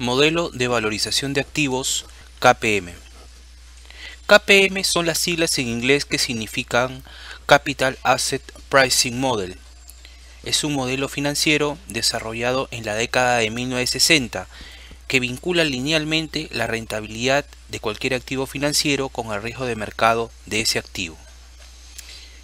Modelo de Valorización de Activos, KPM. KPM son las siglas en inglés que significan Capital Asset Pricing Model. Es un modelo financiero desarrollado en la década de 1960 que vincula linealmente la rentabilidad de cualquier activo financiero con el riesgo de mercado de ese activo.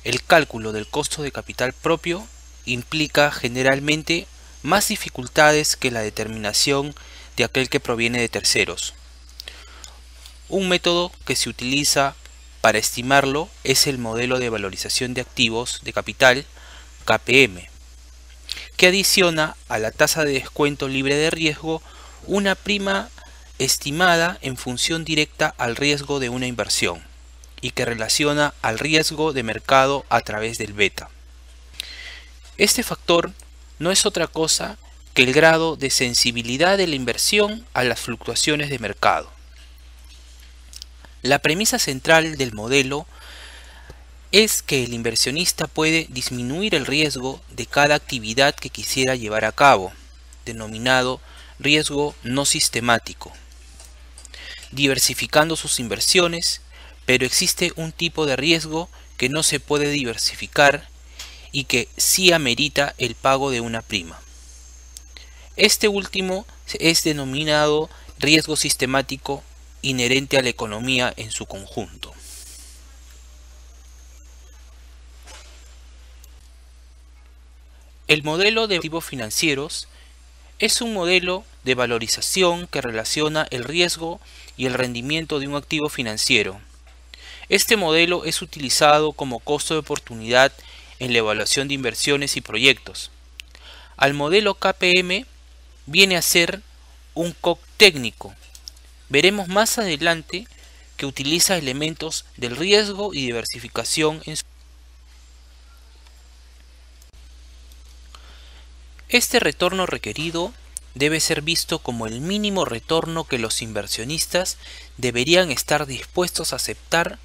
El cálculo del costo de capital propio implica generalmente más dificultades que la determinación de aquel que proviene de terceros. Un método que se utiliza para estimarlo es el modelo de valorización de activos de capital KPM, que adiciona a la tasa de descuento libre de riesgo una prima estimada en función directa al riesgo de una inversión y que relaciona al riesgo de mercado a través del beta. Este factor no es otra cosa que el grado de sensibilidad de la inversión a las fluctuaciones de mercado. La premisa central del modelo es que el inversionista puede disminuir el riesgo de cada actividad que quisiera llevar a cabo, denominado riesgo no sistemático, diversificando sus inversiones, pero existe un tipo de riesgo que no se puede diversificar y que sí amerita el pago de una prima. Este último es denominado riesgo sistemático inherente a la economía en su conjunto. El modelo de activos financieros es un modelo de valorización que relaciona el riesgo y el rendimiento de un activo financiero. Este modelo es utilizado como costo de oportunidad en la evaluación de inversiones y proyectos. Al modelo KPM viene a ser un COC técnico. Veremos más adelante que utiliza elementos del riesgo y diversificación en su Este retorno requerido debe ser visto como el mínimo retorno que los inversionistas deberían estar dispuestos a aceptar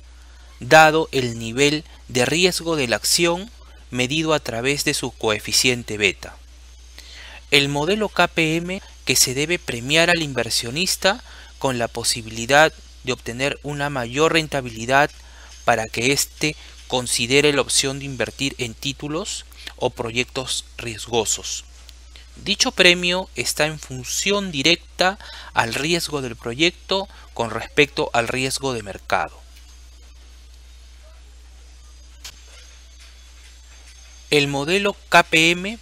dado el nivel de riesgo de la acción medido a través de su coeficiente beta el modelo KPM que se debe premiar al inversionista con la posibilidad de obtener una mayor rentabilidad para que éste considere la opción de invertir en títulos o proyectos riesgosos. Dicho premio está en función directa al riesgo del proyecto con respecto al riesgo de mercado. El modelo KPM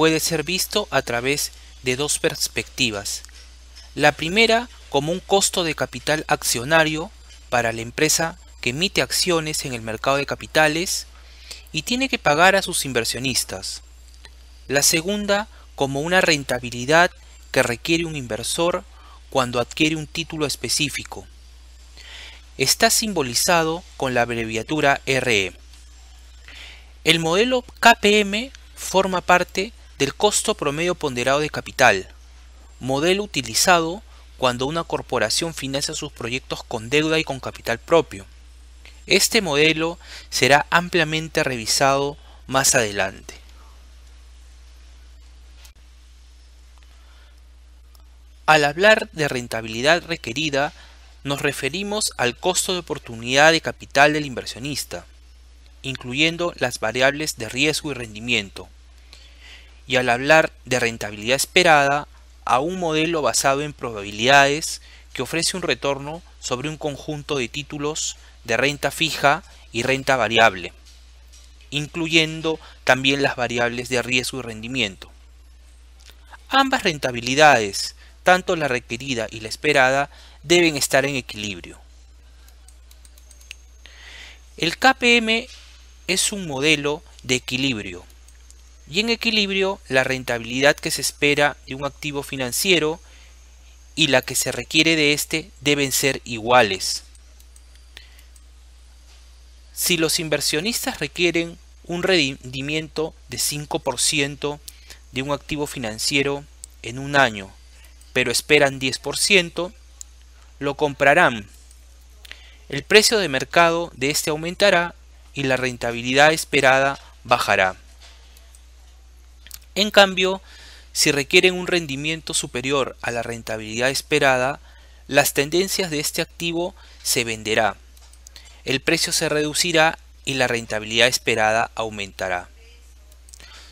puede ser visto a través de dos perspectivas. La primera como un costo de capital accionario para la empresa que emite acciones en el mercado de capitales y tiene que pagar a sus inversionistas. La segunda como una rentabilidad que requiere un inversor cuando adquiere un título específico. Está simbolizado con la abreviatura RE. El modelo KPM forma parte del costo promedio ponderado de capital, modelo utilizado cuando una corporación financia sus proyectos con deuda y con capital propio. Este modelo será ampliamente revisado más adelante. Al hablar de rentabilidad requerida, nos referimos al costo de oportunidad de capital del inversionista, incluyendo las variables de riesgo y rendimiento y al hablar de rentabilidad esperada a un modelo basado en probabilidades que ofrece un retorno sobre un conjunto de títulos de renta fija y renta variable, incluyendo también las variables de riesgo y rendimiento. Ambas rentabilidades, tanto la requerida y la esperada, deben estar en equilibrio. El KPM es un modelo de equilibrio y en equilibrio la rentabilidad que se espera de un activo financiero y la que se requiere de éste deben ser iguales. Si los inversionistas requieren un rendimiento de 5% de un activo financiero en un año, pero esperan 10%, lo comprarán. El precio de mercado de este aumentará y la rentabilidad esperada bajará. En cambio, si requieren un rendimiento superior a la rentabilidad esperada, las tendencias de este activo se venderá, el precio se reducirá y la rentabilidad esperada aumentará.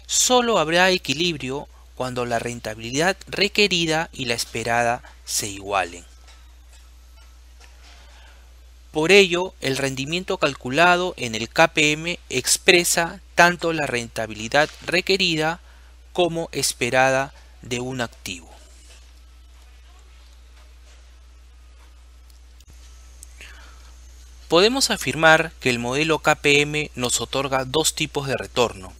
Solo habrá equilibrio cuando la rentabilidad requerida y la esperada se igualen. Por ello, el rendimiento calculado en el KPM expresa tanto la rentabilidad requerida como esperada de un activo. Podemos afirmar que el modelo KPM nos otorga dos tipos de retorno.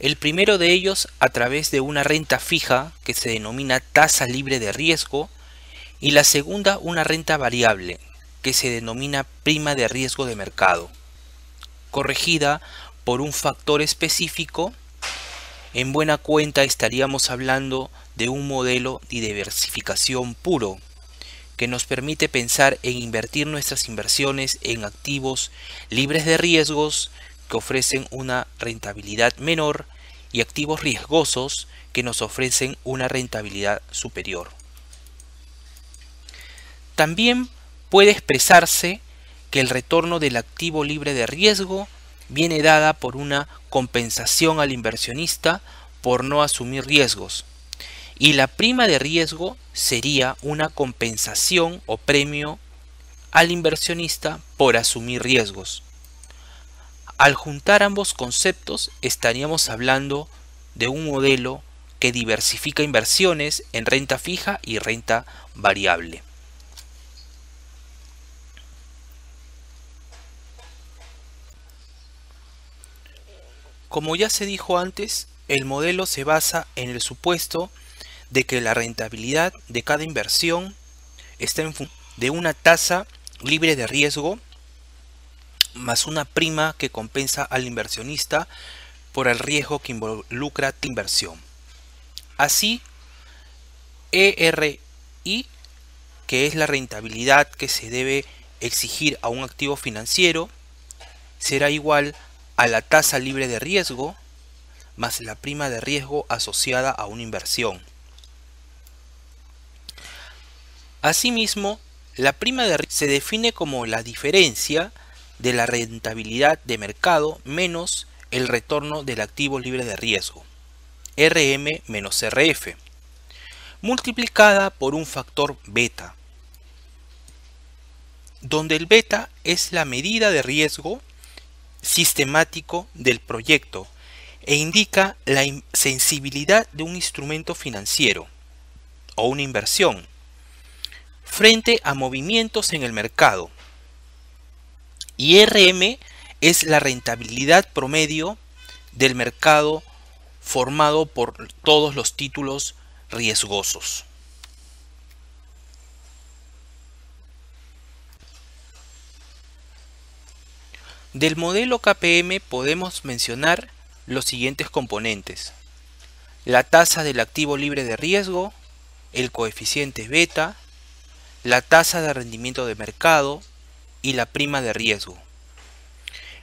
El primero de ellos a través de una renta fija que se denomina tasa libre de riesgo y la segunda una renta variable que se denomina prima de riesgo de mercado, corregida por un factor específico en buena cuenta estaríamos hablando de un modelo de diversificación puro, que nos permite pensar en invertir nuestras inversiones en activos libres de riesgos que ofrecen una rentabilidad menor y activos riesgosos que nos ofrecen una rentabilidad superior. También puede expresarse que el retorno del activo libre de riesgo viene dada por una compensación al inversionista por no asumir riesgos. Y la prima de riesgo sería una compensación o premio al inversionista por asumir riesgos. Al juntar ambos conceptos estaríamos hablando de un modelo que diversifica inversiones en renta fija y renta variable. Como ya se dijo antes, el modelo se basa en el supuesto de que la rentabilidad de cada inversión está en función de una tasa libre de riesgo más una prima que compensa al inversionista por el riesgo que involucra tu inversión. Así, ERI, que es la rentabilidad que se debe exigir a un activo financiero, será igual a la tasa libre de riesgo más la prima de riesgo asociada a una inversión. Asimismo, la prima de riesgo se define como la diferencia de la rentabilidad de mercado menos el retorno del activo libre de riesgo, RM menos RF, multiplicada por un factor beta, donde el beta es la medida de riesgo sistemático del proyecto e indica la sensibilidad de un instrumento financiero o una inversión frente a movimientos en el mercado. IRM es la rentabilidad promedio del mercado formado por todos los títulos riesgosos. Del modelo KPM podemos mencionar los siguientes componentes. La tasa del activo libre de riesgo, el coeficiente beta, la tasa de rendimiento de mercado y la prima de riesgo.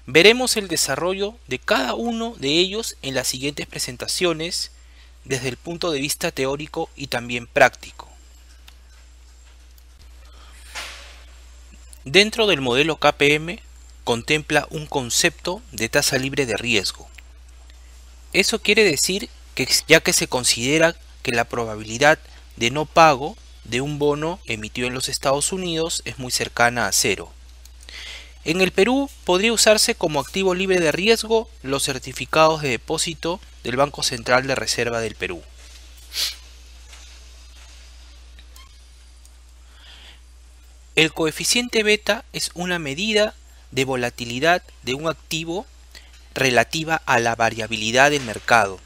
Veremos el desarrollo de cada uno de ellos en las siguientes presentaciones desde el punto de vista teórico y también práctico. Dentro del modelo KPM contempla un concepto de tasa libre de riesgo. Eso quiere decir que ya que se considera que la probabilidad de no pago de un bono emitido en los Estados Unidos es muy cercana a cero. En el Perú podría usarse como activo libre de riesgo los certificados de depósito del Banco Central de Reserva del Perú. El coeficiente beta es una medida de volatilidad de un activo relativa a la variabilidad del mercado.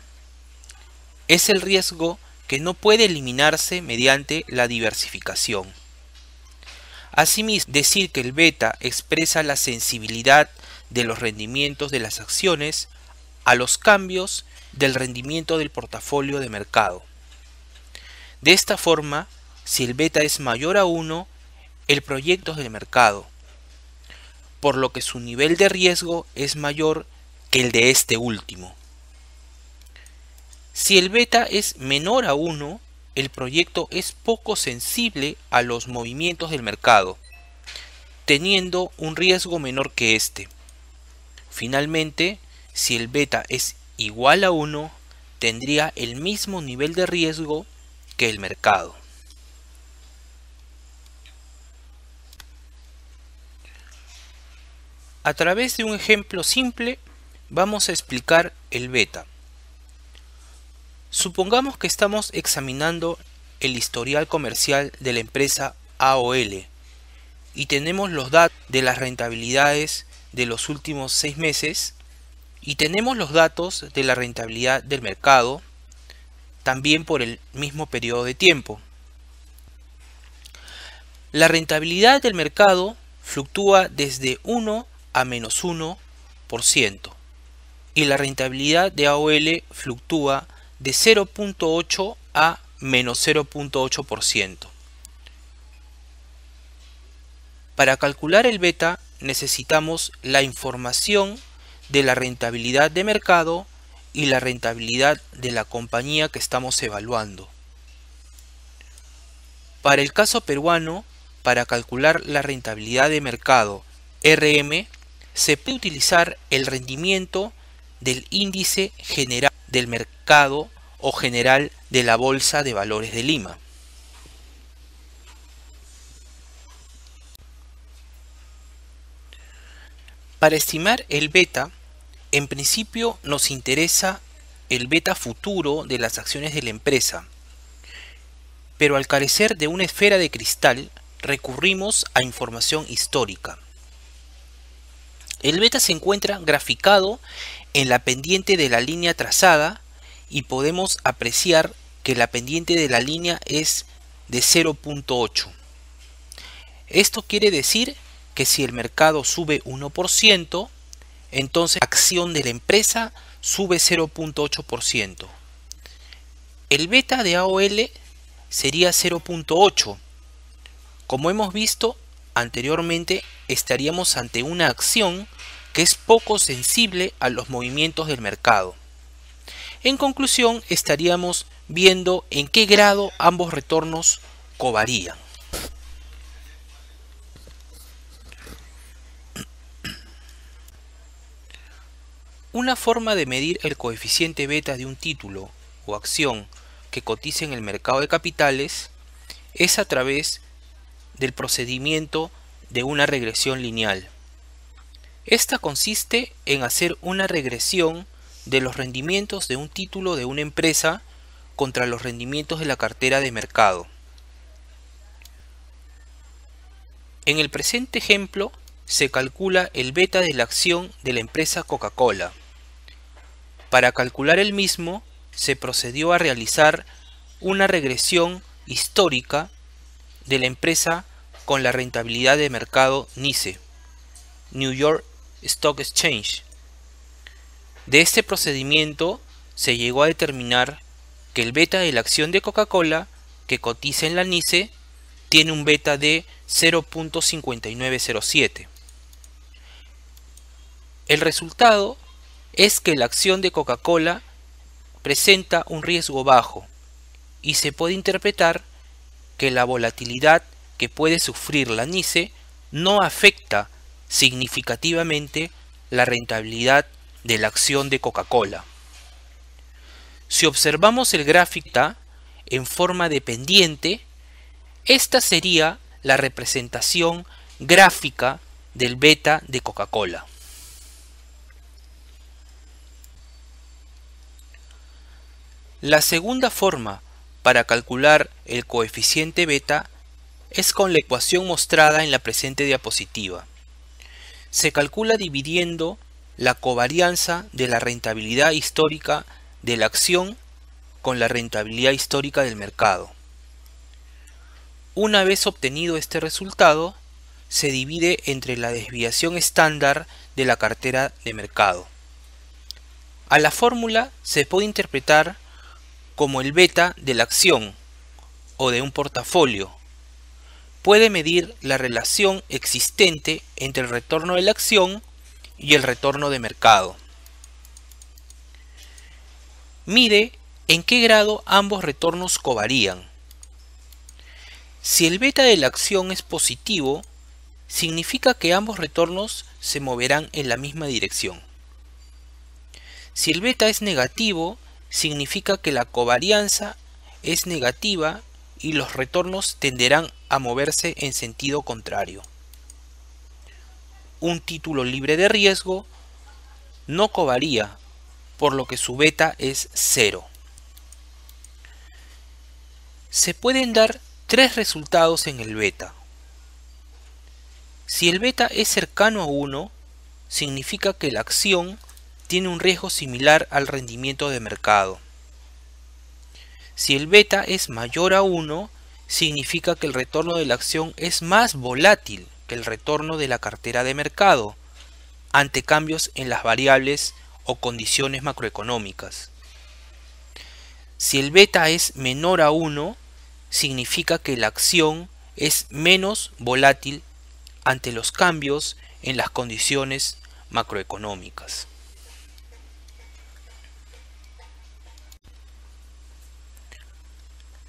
Es el riesgo que no puede eliminarse mediante la diversificación. Asimismo, decir que el beta expresa la sensibilidad de los rendimientos de las acciones a los cambios del rendimiento del portafolio de mercado. De esta forma, si el beta es mayor a 1, el proyecto es del mercado, por lo que su nivel de riesgo es mayor que el de este último. Si el beta es menor a 1, el proyecto es poco sensible a los movimientos del mercado, teniendo un riesgo menor que este. Finalmente, si el beta es igual a 1, tendría el mismo nivel de riesgo que el mercado. A través de un ejemplo simple vamos a explicar el beta. Supongamos que estamos examinando el historial comercial de la empresa AOL y tenemos los datos de las rentabilidades de los últimos seis meses y tenemos los datos de la rentabilidad del mercado también por el mismo periodo de tiempo. La rentabilidad del mercado fluctúa desde 1 a menos 1% y la rentabilidad de AOL fluctúa de 0.8 a menos 0.8%. Para calcular el beta necesitamos la información de la rentabilidad de mercado y la rentabilidad de la compañía que estamos evaluando. Para el caso peruano, para calcular la rentabilidad de mercado RM, se puede utilizar el rendimiento del índice general del mercado o general de la Bolsa de Valores de Lima. Para estimar el beta, en principio nos interesa el beta futuro de las acciones de la empresa, pero al carecer de una esfera de cristal recurrimos a información histórica. El beta se encuentra graficado en la pendiente de la línea trazada y podemos apreciar que la pendiente de la línea es de 0.8. Esto quiere decir que si el mercado sube 1%, entonces la acción de la empresa sube 0.8%. El beta de AOL sería 0.8. Como hemos visto anteriormente, estaríamos ante una acción que es poco sensible a los movimientos del mercado. En conclusión, estaríamos viendo en qué grado ambos retornos covarían. Una forma de medir el coeficiente beta de un título o acción que cotice en el mercado de capitales es a través del procedimiento de una regresión lineal. Esta consiste en hacer una regresión de los rendimientos de un título de una empresa contra los rendimientos de la cartera de mercado. En el presente ejemplo se calcula el beta de la acción de la empresa Coca-Cola. Para calcular el mismo se procedió a realizar una regresión histórica de la empresa con la rentabilidad de mercado NICE, New York Stock Exchange. De este procedimiento se llegó a determinar que el beta de la acción de Coca-Cola que cotiza en la NICE tiene un beta de 0.5907. El resultado es que la acción de Coca-Cola presenta un riesgo bajo y se puede interpretar que la volatilidad que puede sufrir la NICE no afecta significativamente la rentabilidad de la acción de Coca-Cola. Si observamos el gráfico en forma dependiente, esta sería la representación gráfica del beta de Coca-Cola. La segunda forma para calcular el coeficiente beta es con la ecuación mostrada en la presente diapositiva. Se calcula dividiendo la covarianza de la rentabilidad histórica de la acción con la rentabilidad histórica del mercado. Una vez obtenido este resultado, se divide entre la desviación estándar de la cartera de mercado. A la fórmula se puede interpretar como el beta de la acción o de un portafolio puede medir la relación existente entre el retorno de la acción y el retorno de mercado. Mide en qué grado ambos retornos covarían. Si el beta de la acción es positivo, significa que ambos retornos se moverán en la misma dirección. Si el beta es negativo, significa que la covarianza es negativa y los retornos tenderán a moverse en sentido contrario. Un título libre de riesgo no covaría, por lo que su beta es cero. Se pueden dar tres resultados en el beta. Si el beta es cercano a 1, significa que la acción tiene un riesgo similar al rendimiento de mercado. Si el beta es mayor a 1, significa que el retorno de la acción es más volátil que el retorno de la cartera de mercado ante cambios en las variables o condiciones macroeconómicas. Si el beta es menor a 1, significa que la acción es menos volátil ante los cambios en las condiciones macroeconómicas.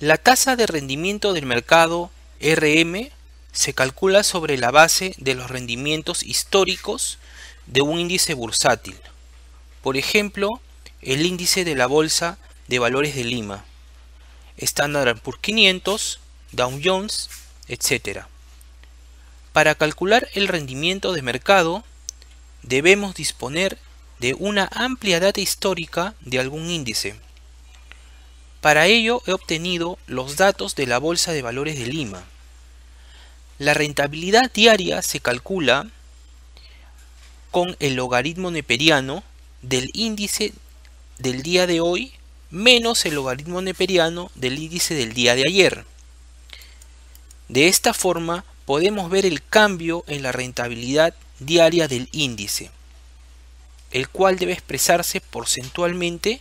La tasa de rendimiento del mercado RM se calcula sobre la base de los rendimientos históricos de un índice bursátil. Por ejemplo, el índice de la Bolsa de Valores de Lima, Standard Poor's 500, Dow Jones, etc. Para calcular el rendimiento de mercado, debemos disponer de una amplia data histórica de algún índice para ello he obtenido los datos de la Bolsa de Valores de Lima. La rentabilidad diaria se calcula con el logaritmo neperiano del índice del día de hoy menos el logaritmo neperiano del índice del día de ayer. De esta forma podemos ver el cambio en la rentabilidad diaria del índice, el cual debe expresarse porcentualmente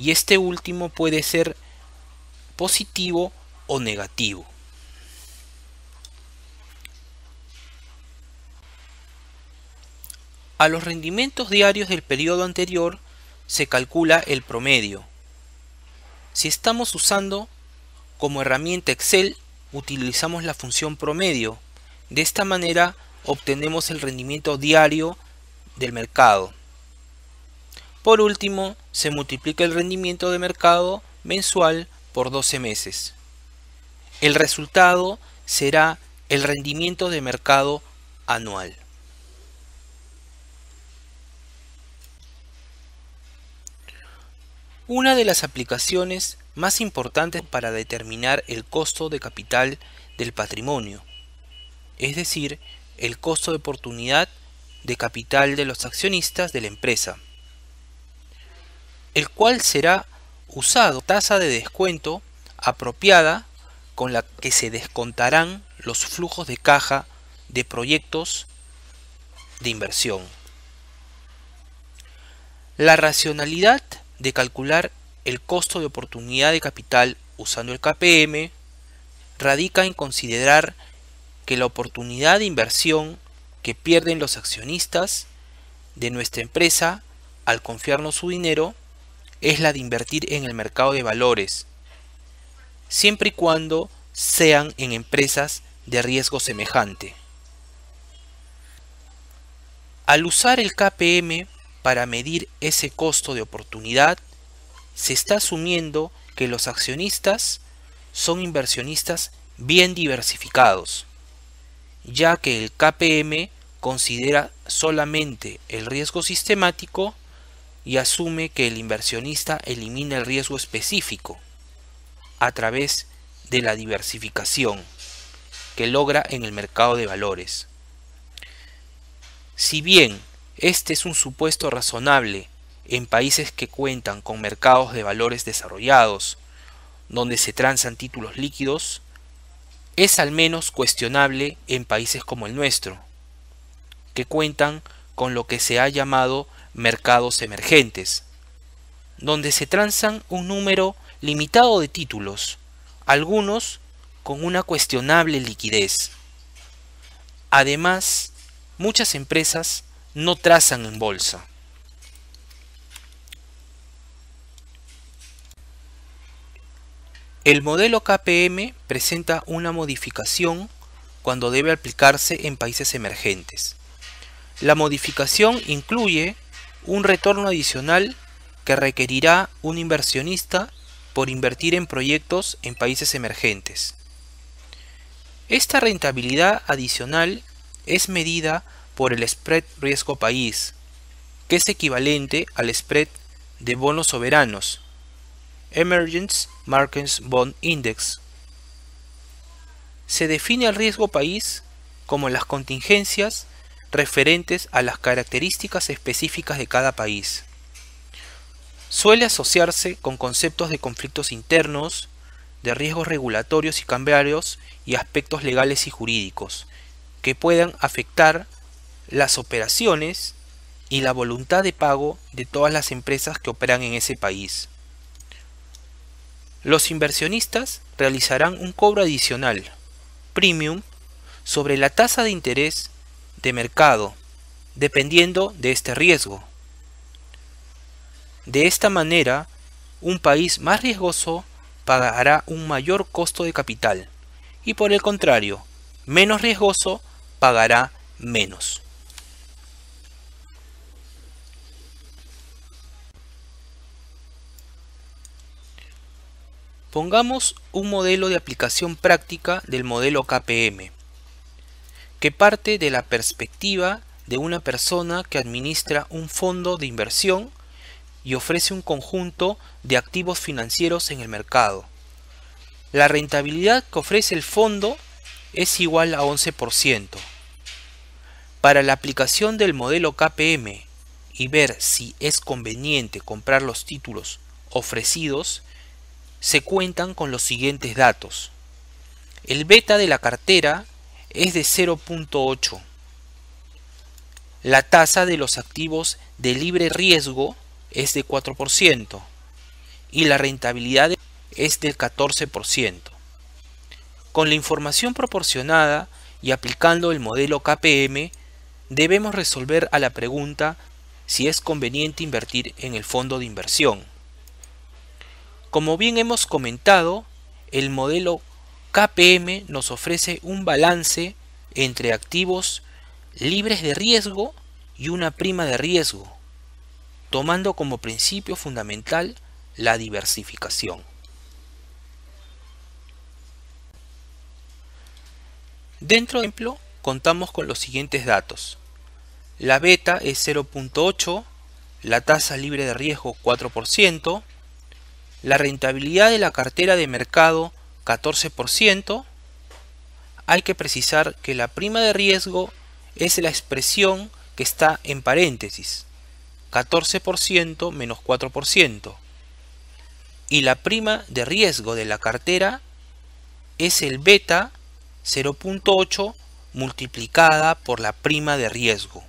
y este último puede ser positivo o negativo. A los rendimientos diarios del periodo anterior se calcula el promedio. Si estamos usando como herramienta Excel, utilizamos la función promedio. De esta manera obtenemos el rendimiento diario del mercado. Por último, se multiplica el rendimiento de mercado mensual por 12 meses. El resultado será el rendimiento de mercado anual. Una de las aplicaciones más importantes para determinar el costo de capital del patrimonio, es decir, el costo de oportunidad de capital de los accionistas de la empresa el cual será usado tasa de descuento apropiada con la que se descontarán los flujos de caja de proyectos de inversión. La racionalidad de calcular el costo de oportunidad de capital usando el KPM radica en considerar que la oportunidad de inversión que pierden los accionistas de nuestra empresa al confiarnos su dinero es la de invertir en el mercado de valores, siempre y cuando sean en empresas de riesgo semejante. Al usar el KPM para medir ese costo de oportunidad, se está asumiendo que los accionistas son inversionistas bien diversificados, ya que el KPM considera solamente el riesgo sistemático y asume que el inversionista elimina el riesgo específico a través de la diversificación que logra en el mercado de valores. Si bien este es un supuesto razonable en países que cuentan con mercados de valores desarrollados, donde se transan títulos líquidos, es al menos cuestionable en países como el nuestro, que cuentan con lo que se ha llamado mercados emergentes, donde se transan un número limitado de títulos, algunos con una cuestionable liquidez. Además, muchas empresas no trazan en bolsa. El modelo KPM presenta una modificación cuando debe aplicarse en países emergentes. La modificación incluye un retorno adicional que requerirá un inversionista por invertir en proyectos en países emergentes. Esta rentabilidad adicional es medida por el spread riesgo país, que es equivalente al spread de bonos soberanos, Emergence Markets Bond Index. Se define el riesgo país como las contingencias referentes a las características específicas de cada país. Suele asociarse con conceptos de conflictos internos, de riesgos regulatorios y cambiarios y aspectos legales y jurídicos que puedan afectar las operaciones y la voluntad de pago de todas las empresas que operan en ese país. Los inversionistas realizarán un cobro adicional, premium, sobre la tasa de interés de mercado, dependiendo de este riesgo. De esta manera, un país más riesgoso pagará un mayor costo de capital y por el contrario, menos riesgoso pagará menos. Pongamos un modelo de aplicación práctica del modelo KPM que parte de la perspectiva de una persona que administra un fondo de inversión y ofrece un conjunto de activos financieros en el mercado. La rentabilidad que ofrece el fondo es igual a 11%. Para la aplicación del modelo KPM y ver si es conveniente comprar los títulos ofrecidos, se cuentan con los siguientes datos. El beta de la cartera es de 0.8. La tasa de los activos de libre riesgo es de 4% y la rentabilidad es del 14%. Con la información proporcionada y aplicando el modelo KPM, debemos resolver a la pregunta si es conveniente invertir en el fondo de inversión. Como bien hemos comentado, el modelo KPM nos ofrece un balance entre activos libres de riesgo y una prima de riesgo, tomando como principio fundamental la diversificación. Dentro de ejemplo, contamos con los siguientes datos. La beta es 0.8, la tasa libre de riesgo 4%, la rentabilidad de la cartera de mercado 14%, hay que precisar que la prima de riesgo es la expresión que está en paréntesis, 14% menos 4%. Y la prima de riesgo de la cartera es el beta 0.8 multiplicada por la prima de riesgo.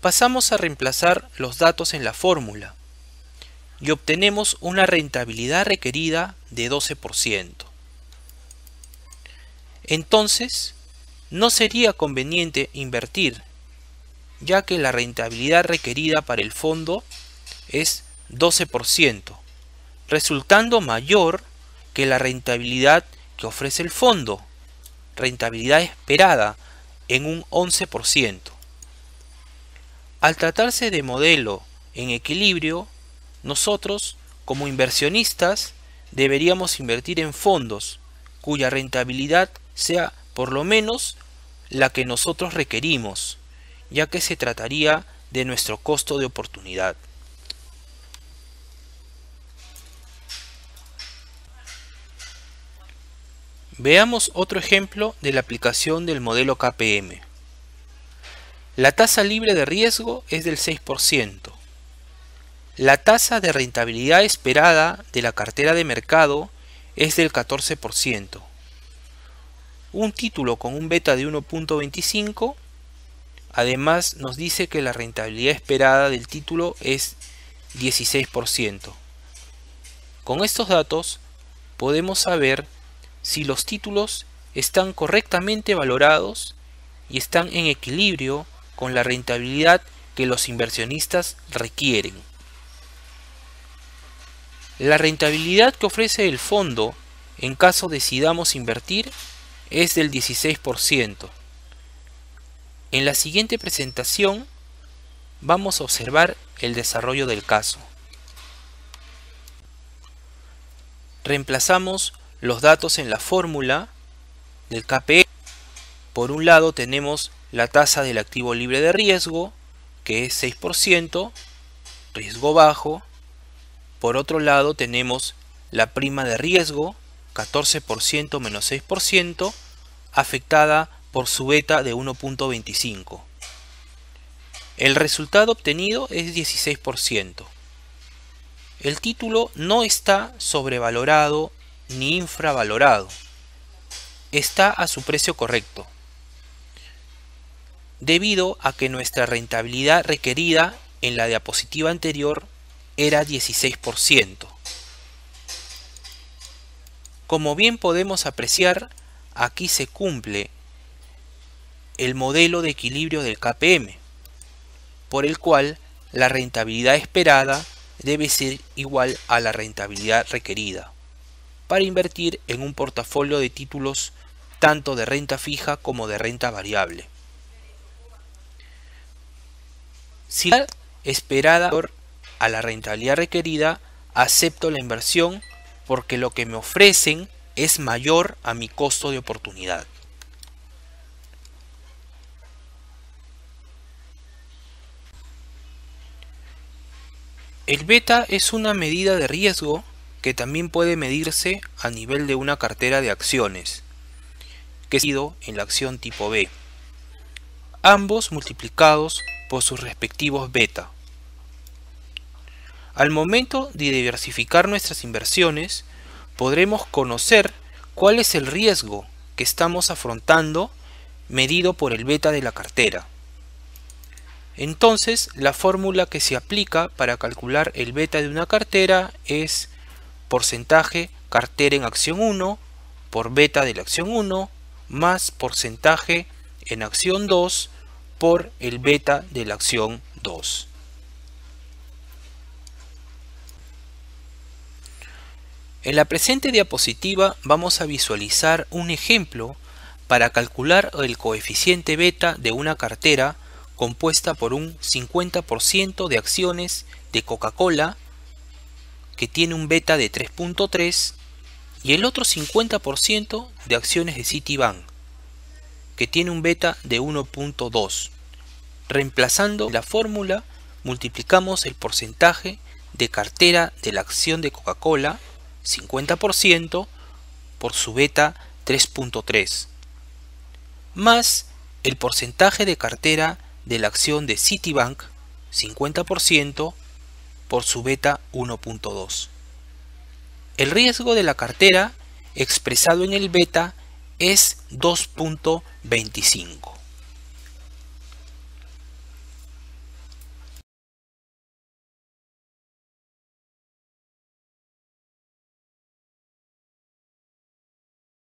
Pasamos a reemplazar los datos en la fórmula y obtenemos una rentabilidad requerida de 12%. Entonces, no sería conveniente invertir, ya que la rentabilidad requerida para el fondo es 12%, resultando mayor que la rentabilidad que ofrece el fondo, rentabilidad esperada en un 11%. Al tratarse de modelo en equilibrio, nosotros, como inversionistas, deberíamos invertir en fondos cuya rentabilidad sea por lo menos la que nosotros requerimos, ya que se trataría de nuestro costo de oportunidad. Veamos otro ejemplo de la aplicación del modelo KPM. La tasa libre de riesgo es del 6%. La tasa de rentabilidad esperada de la cartera de mercado es del 14%. Un título con un beta de 1.25 además nos dice que la rentabilidad esperada del título es 16%. Con estos datos podemos saber si los títulos están correctamente valorados y están en equilibrio con la rentabilidad que los inversionistas requieren. La rentabilidad que ofrece el fondo en caso decidamos invertir es del 16%. En la siguiente presentación vamos a observar el desarrollo del caso. Reemplazamos los datos en la fórmula del KPE. Por un lado tenemos la tasa del activo libre de riesgo, que es 6%, riesgo bajo, por otro lado tenemos la prima de riesgo, 14% menos 6%, afectada por su beta de 1.25. El resultado obtenido es 16%. El título no está sobrevalorado ni infravalorado. Está a su precio correcto. Debido a que nuestra rentabilidad requerida en la diapositiva anterior era 16%. Como bien podemos apreciar, aquí se cumple el modelo de equilibrio del KPM, por el cual la rentabilidad esperada debe ser igual a la rentabilidad requerida para invertir en un portafolio de títulos tanto de renta fija como de renta variable. Si la esperada a la rentabilidad requerida, acepto la inversión porque lo que me ofrecen es mayor a mi costo de oportunidad. El beta es una medida de riesgo que también puede medirse a nivel de una cartera de acciones, que ha sido en la acción tipo B, ambos multiplicados por sus respectivos beta. Al momento de diversificar nuestras inversiones, podremos conocer cuál es el riesgo que estamos afrontando medido por el beta de la cartera. Entonces, la fórmula que se aplica para calcular el beta de una cartera es porcentaje cartera en acción 1 por beta de la acción 1 más porcentaje en acción 2 por el beta de la acción 2. En la presente diapositiva vamos a visualizar un ejemplo para calcular el coeficiente beta de una cartera compuesta por un 50% de acciones de Coca-Cola que tiene un beta de 3.3 y el otro 50% de acciones de Citibank que tiene un beta de 1.2. Reemplazando la fórmula multiplicamos el porcentaje de cartera de la acción de Coca-Cola 50% por su beta 3.3, más el porcentaje de cartera de la acción de Citibank 50% por su beta 1.2. El riesgo de la cartera expresado en el beta es 2.25.